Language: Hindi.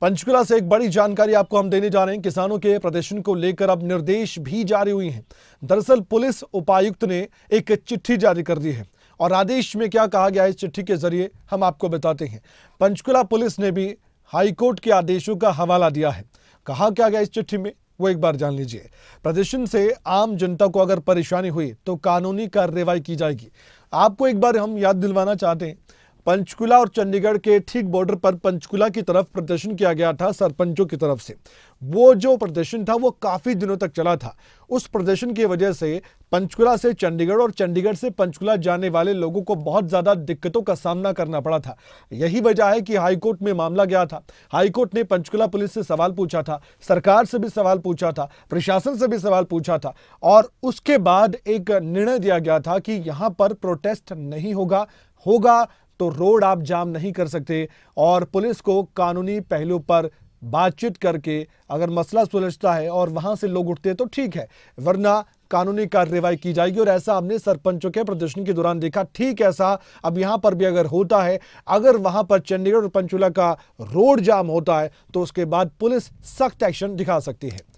पंचकुला से एक बड़ी जानकारी आपको हम देने जा रहे हैं किसानों के प्रदर्शन को लेकर अब निर्देश भी जारी हुई हैं दरअसल पुलिस उपायुक्त ने एक चिट्ठी जारी कर दी है और आदेश में क्या कहा गया है इस चिट्ठी के जरिए हम आपको बताते हैं पंचकुला पुलिस ने भी हाईकोर्ट के आदेशों का हवाला दिया है कहा क्या गया इस चिट्ठी में वो एक बार जान लीजिए प्रदर्शन से आम जनता को अगर परेशानी हुई तो कानूनी कार्रवाई की जाएगी आपको एक बार हम याद दिलवाना चाहते हैं पंचकुला और चंडीगढ़ के ठीक बॉर्डर पर पंचकुला की तरफ प्रदर्शन किया गया था सरपंचों की तरफ से वो जो प्रदर्शन था वो काफ़ी दिनों तक चला था उस प्रदर्शन की वजह से पंचकुला से चंडीगढ़ और चंडीगढ़ से पंचकुला जाने वाले लोगों को बहुत ज़्यादा दिक्कतों का सामना करना पड़ा था यही वजह है कि हाईकोर्ट में मामला गया था हाईकोर्ट ने पंचकुला पुलिस से सवाल पूछा था सरकार से भी सवाल पूछा था प्रशासन से भी सवाल पूछा था और उसके बाद एक निर्णय दिया गया था कि यहाँ पर प्रोटेस्ट नहीं होगा होगा तो रोड आप जाम नहीं कर सकते और पुलिस को कानूनी पहलू पर बातचीत करके अगर मसला सुलझता है और वहां से लोग उठते हैं तो ठीक है वरना कानूनी कार्रवाई की जाएगी और ऐसा हमने सरपंचों के प्रदर्शन के दौरान देखा ठीक ऐसा अब यहां पर भी अगर होता है अगर वहां पर चंडीगढ़ और पंचुला का रोड जाम होता है तो उसके बाद पुलिस सख्त एक्शन दिखा सकती है